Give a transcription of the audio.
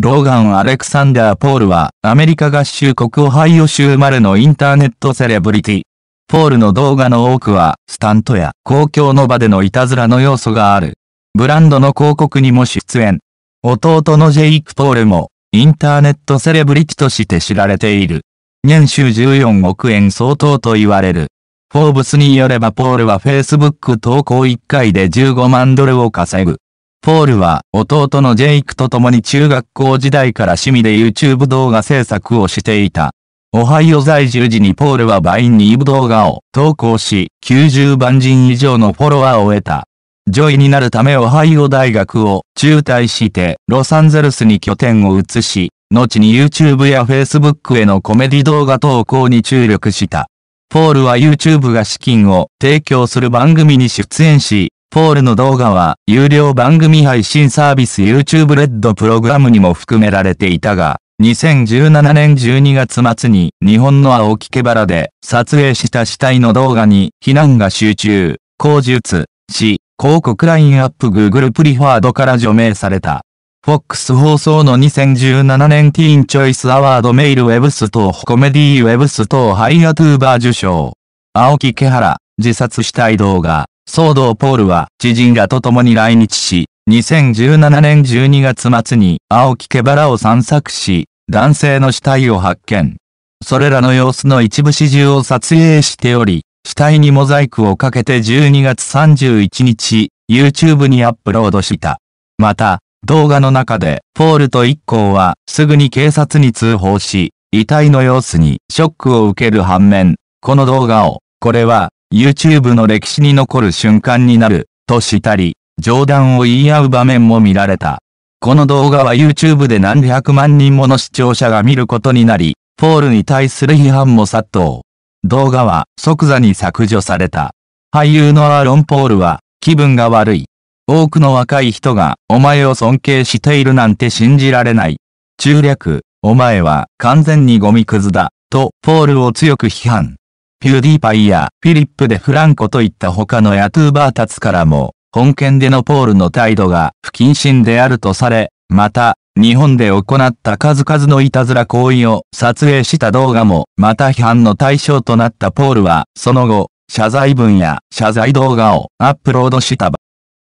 ローガン・アレクサンダー・ポールはアメリカ合衆国オハイオ州生まれのインターネットセレブリティ。ポールの動画の多くはスタントや公共の場でのいたずらの要素がある。ブランドの広告にも出演。弟のジェイク・ポールもインターネットセレブリティとして知られている。年収14億円相当と言われる。フォーブスによればポールは Facebook 投稿1回で15万ドルを稼ぐ。ポールは弟のジェイクと共に中学校時代から趣味で YouTube 動画制作をしていた。オハイオ在住時にポールはバイン n e ブ動画を投稿し、90万人以上のフォロワーを得た。ジョイになるためオハイオ大学を中退して、ロサンゼルスに拠点を移し、後に YouTube や Facebook へのコメディ動画投稿に注力した。ポールは YouTube が資金を提供する番組に出演し、ポールの動画は有料番組配信サービス YouTube レッドプログラムにも含められていたが、2017年12月末に日本の青木毛原で撮影した死体の動画に避難が集中、口述、し、広告ラインアップ Google プリファードから除名された。FOX 放送の2017年ティーンチョイスアワードメールウェブストーコメディーウェブストーハイアトゥーバー受賞。青木毛原、自殺死体動画。騒動ポールは知人らと共に来日し、2017年12月末に青木毛原を散策し、男性の死体を発見。それらの様子の一部始終を撮影しており、死体にモザイクをかけて12月31日、YouTube にアップロードした。また、動画の中で、ポールと一行は、すぐに警察に通報し、遺体の様子にショックを受ける反面、この動画を、これは、YouTube の歴史に残る瞬間になる、としたり、冗談を言い合う場面も見られた。この動画は YouTube で何百万人もの視聴者が見ることになり、ポールに対する批判も殺到。動画は即座に削除された。俳優のアーロン・ポールは気分が悪い。多くの若い人がお前を尊敬しているなんて信じられない。中略、お前は完全にゴミくずだ、とポールを強く批判。ピューディーパイやフィリップ・デ・フランコといった他のヤトゥーバーたちからも、本件でのポールの態度が不謹慎であるとされ、また、日本で行った数々のいたずら行為を撮影した動画も、また批判の対象となったポールは、その後、謝罪文や謝罪動画をアップロードしたば